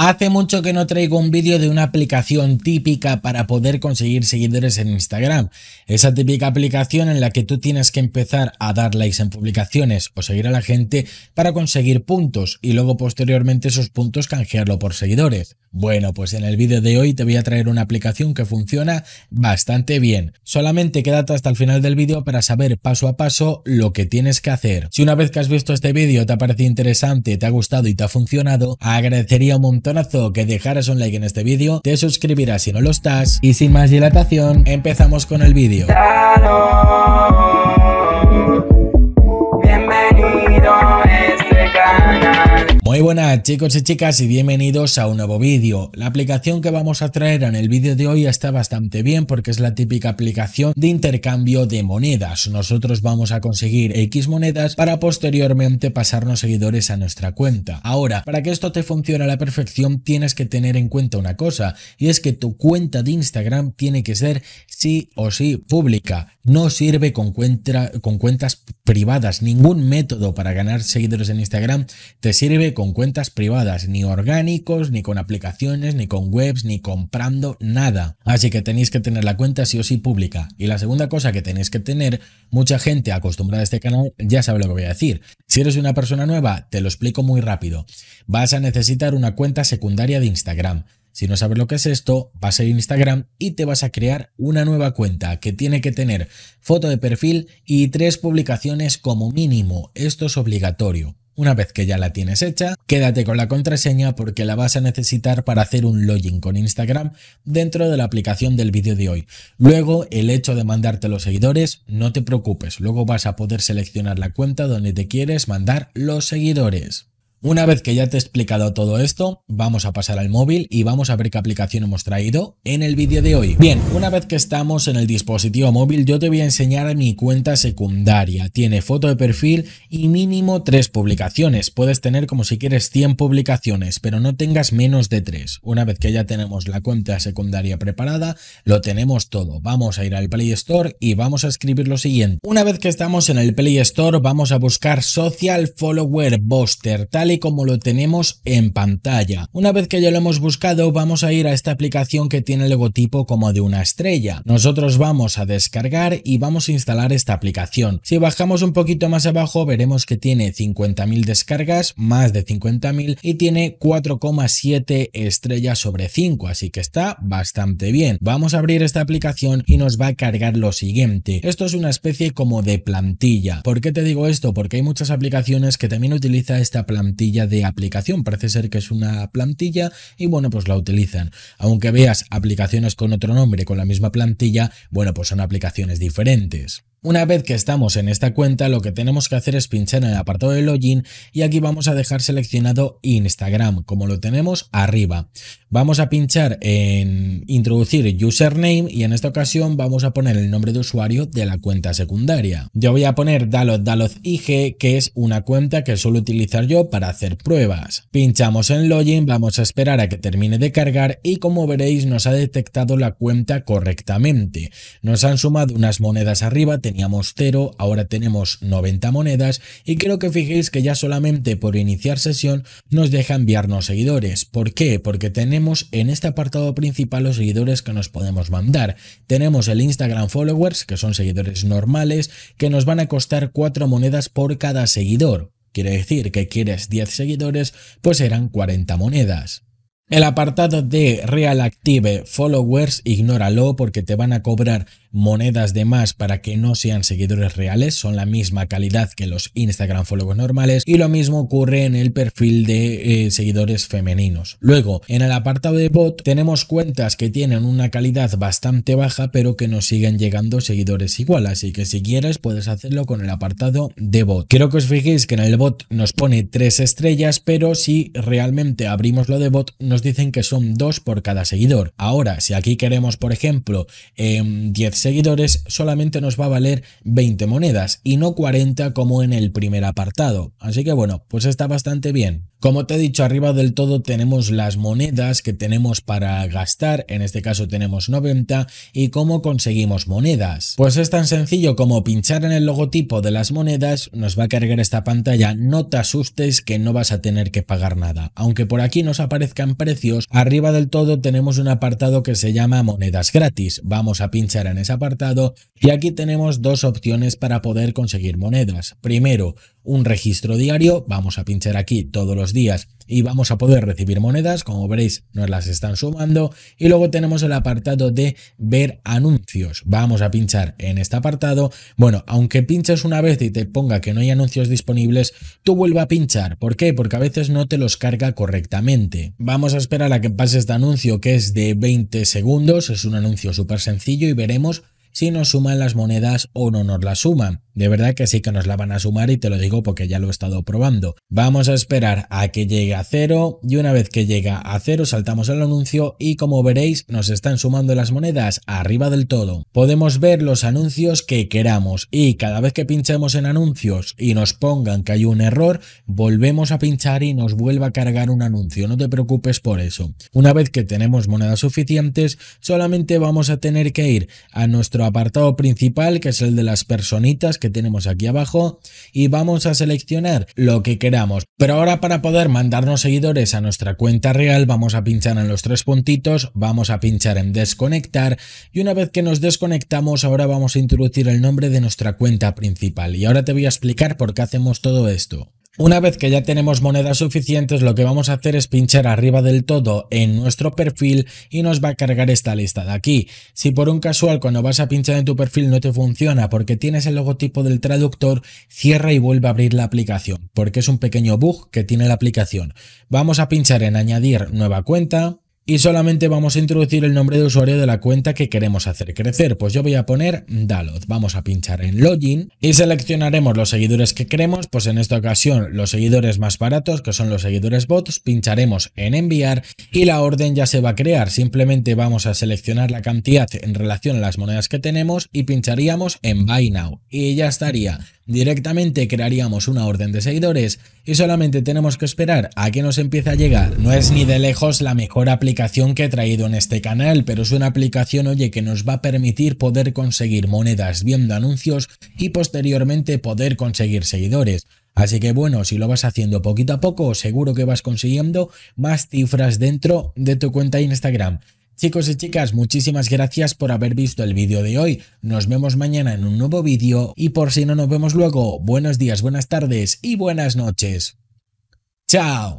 Hace mucho que no traigo un vídeo de una aplicación típica para poder conseguir seguidores en Instagram. Esa típica aplicación en la que tú tienes que empezar a dar likes en publicaciones o seguir a la gente para conseguir puntos y luego posteriormente esos puntos canjearlo por seguidores. Bueno, pues en el vídeo de hoy te voy a traer una aplicación que funciona bastante bien. Solamente quédate hasta el final del vídeo para saber paso a paso lo que tienes que hacer. Si una vez que has visto este vídeo te ha parecido interesante, te ha gustado y te ha funcionado, agradecería un montón que dejaras un like en este vídeo, te suscribirás si no lo estás y sin más dilatación, empezamos con el vídeo. Muy buenas chicos y chicas y bienvenidos a un nuevo vídeo. La aplicación que vamos a traer en el vídeo de hoy está bastante bien porque es la típica aplicación de intercambio de monedas. Nosotros vamos a conseguir X monedas para posteriormente pasarnos seguidores a nuestra cuenta. Ahora, para que esto te funcione a la perfección tienes que tener en cuenta una cosa y es que tu cuenta de Instagram tiene que ser sí o sí pública. No sirve con, cuentas privadas. Ningún método para ganar seguidores en Instagram te sirve con cuentas privadas, ni orgánicos, ni con aplicaciones, ni con webs, ni comprando nada. Así que tenéis que tener la cuenta sí o sí pública. Y la segunda cosa que tenéis que tener, mucha gente acostumbrada a este canal ya sabe lo que voy a decir. Si eres una persona nueva, te lo explico muy rápido. Vas a necesitar una cuenta secundaria de Instagram. Si no sabes lo que es esto, va a ser Instagram y te vas a crear una nueva cuenta que tiene que tener foto de perfil y tres publicaciones como mínimo. Esto es obligatorio. Una vez que ya la tienes hecha, quédate con la contraseña porque la vas a necesitar para hacer un login con Instagram dentro de la aplicación del vídeo de hoy. Luego, el hecho de mandarte los seguidores, no te preocupes, luego vas a poder seleccionar la cuenta donde te quieres mandar los seguidores. Una vez que ya te he explicado todo esto, vamos a pasar al móvil y vamos a ver qué aplicación hemos traído en el vídeo de hoy. Bien, una vez que estamos en el dispositivo móvil, yo te voy a enseñar mi cuenta secundaria. Tiene foto de perfil y mínimo tres publicaciones. Puedes tener como si quieres 100 publicaciones, pero no tengas menos de tres. Una vez que ya tenemos la cuenta secundaria preparada, lo tenemos todo. Vamos a ir al Play Store y vamos a escribir lo siguiente. Una vez que estamos en el Play Store, vamos a buscar Social Follower Boster, tal y como lo tenemos en pantalla. Una vez que ya lo hemos buscado, vamos a ir a esta aplicación que tiene el logotipo como de una estrella. Nosotros vamos a descargar y vamos a instalar esta aplicación. Si bajamos un poquito más abajo, veremos que tiene 50.000 descargas, más de 50.000, y tiene 4,7 estrellas sobre 5, así que está bastante bien. Vamos a abrir esta aplicación y nos va a cargar lo siguiente. Esto es una especie como de plantilla. ¿Por qué te digo esto? Porque hay muchas aplicaciones que también utiliza esta plantilla plantilla de aplicación. Parece ser que es una plantilla y bueno, pues la utilizan. Aunque veas aplicaciones con otro nombre, con la misma plantilla, bueno, pues son aplicaciones diferentes. Una vez que estamos en esta cuenta, lo que tenemos que hacer es pinchar en el apartado de login y aquí vamos a dejar seleccionado Instagram, como lo tenemos arriba. Vamos a pinchar en introducir username y en esta ocasión vamos a poner el nombre de usuario de la cuenta secundaria. Yo voy a poner Dalot Dalot IG, que es una cuenta que suelo utilizar yo para hacer pruebas. Pinchamos en login, vamos a esperar a que termine de cargar y como veréis nos ha detectado la cuenta correctamente. Nos han sumado unas monedas arriba, teníamos 0, ahora tenemos 90 monedas y creo que fijéis que ya solamente por iniciar sesión nos deja enviarnos seguidores. ¿Por qué? Porque tenemos en este apartado principal los seguidores que nos podemos mandar. Tenemos el Instagram followers, que son seguidores normales, que nos van a costar 4 monedas por cada seguidor. Quiere decir que quieres 10 seguidores, pues serán 40 monedas. El apartado de Real Active Followers, ignóralo porque te van a cobrar monedas de más para que no sean seguidores reales, son la misma calidad que los Instagram followers normales y lo mismo ocurre en el perfil de eh, seguidores femeninos. Luego, en el apartado de bot tenemos cuentas que tienen una calidad bastante baja pero que nos siguen llegando seguidores igual, así que si quieres puedes hacerlo con el apartado de bot. creo que os fijéis que en el bot nos pone tres estrellas, pero si realmente abrimos lo de bot nos dicen que son dos por cada seguidor. Ahora, si aquí queremos, por ejemplo, 10 em, seguidores solamente nos va a valer 20 monedas y no 40 como en el primer apartado. Así que bueno, pues está bastante bien. Como te he dicho, arriba del todo tenemos las monedas que tenemos para gastar, en este caso tenemos 90, y cómo conseguimos monedas. Pues es tan sencillo como pinchar en el logotipo de las monedas, nos va a cargar esta pantalla, no te asustes que no vas a tener que pagar nada. Aunque por aquí nos aparezcan precios, arriba del todo tenemos un apartado que se llama monedas gratis. Vamos a pinchar en ese apartado y aquí tenemos dos opciones para poder conseguir monedas. Primero, un registro diario, vamos a pinchar aquí todos los días y vamos a poder recibir monedas, como veréis nos las están sumando y luego tenemos el apartado de ver anuncios, vamos a pinchar en este apartado, bueno, aunque pinches una vez y te ponga que no hay anuncios disponibles, tú vuelva a pinchar, ¿por qué? Porque a veces no te los carga correctamente. Vamos a esperar a que pase este anuncio que es de 20 segundos, es un anuncio súper sencillo y veremos si nos suman las monedas o no nos las suman. De verdad que sí que nos la van a sumar y te lo digo porque ya lo he estado probando. Vamos a esperar a que llegue a cero y una vez que llega a cero saltamos el anuncio y como veréis nos están sumando las monedas arriba del todo. Podemos ver los anuncios que queramos y cada vez que pinchemos en anuncios y nos pongan que hay un error volvemos a pinchar y nos vuelva a cargar un anuncio. No te preocupes por eso. Una vez que tenemos monedas suficientes solamente vamos a tener que ir a nuestro apartado principal, que es el de las personitas que tenemos aquí abajo, y vamos a seleccionar lo que queramos. Pero ahora para poder mandarnos seguidores a nuestra cuenta real, vamos a pinchar en los tres puntitos, vamos a pinchar en desconectar, y una vez que nos desconectamos, ahora vamos a introducir el nombre de nuestra cuenta principal. Y ahora te voy a explicar por qué hacemos todo esto. Una vez que ya tenemos monedas suficientes, lo que vamos a hacer es pinchar arriba del todo en nuestro perfil y nos va a cargar esta lista de aquí. Si por un casual cuando vas a pinchar en tu perfil no te funciona porque tienes el logotipo del traductor, cierra y vuelve a abrir la aplicación, porque es un pequeño bug que tiene la aplicación. Vamos a pinchar en añadir nueva cuenta y solamente vamos a introducir el nombre de usuario de la cuenta que queremos hacer crecer. Pues yo voy a poner Dalot. Vamos a pinchar en Login y seleccionaremos los seguidores que queremos. Pues en esta ocasión los seguidores más baratos, que son los seguidores bots, pincharemos en enviar y la orden ya se va a crear. Simplemente vamos a seleccionar la cantidad en relación a las monedas que tenemos y pincharíamos en Buy Now. Y ya estaría. Directamente crearíamos una orden de seguidores y solamente tenemos que esperar a que nos empiece a llegar. No es ni de lejos la mejor aplicación que he traído en este canal, pero es una aplicación oye que nos va a permitir poder conseguir monedas viendo anuncios y posteriormente poder conseguir seguidores. Así que bueno, si lo vas haciendo poquito a poco, seguro que vas consiguiendo más cifras dentro de tu cuenta Instagram. Chicos y chicas, muchísimas gracias por haber visto el vídeo de hoy. Nos vemos mañana en un nuevo vídeo y por si no nos vemos luego, buenos días, buenas tardes y buenas noches. ¡Chao!